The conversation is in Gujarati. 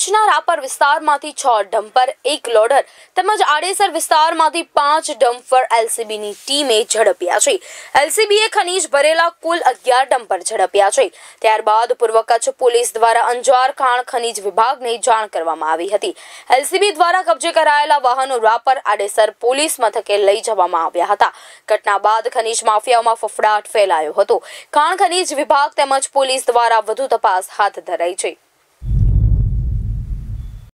કચ્છના રાપર વિસ્તારમાંથી છ ડમ્પર એક લોડર તેમજ આડેસર વિસ્તારમાંથી પાંચ ડમ્પર એલસીબીની ટીમે ઝડપ્યા છે એલસીબીએ ખનીજ ભરેલા કુલ અગિયાર ડમ્પર ઝડપ્યા છે ત્યારબાદ પૂર્વ કચ્છ પોલીસ દ્વારા અંજાર ખાણ ખનીજ વિભાગને જાણ કરવામાં આવી હતી એલસીબી દ્વારા કબજે કરાયેલા વાહનો રાપર આડેસર પોલીસ મથકે લઈ જવામાં આવ્યા હતા ઘટના બાદ ખનીજ માફિયાઓમાં ફફડાટ ફેલાયો હતો ખાણ ખનીજ વિભાગ તેમજ પોલીસ દ્વારા વધુ તપાસ હાથ ધરાઈ છે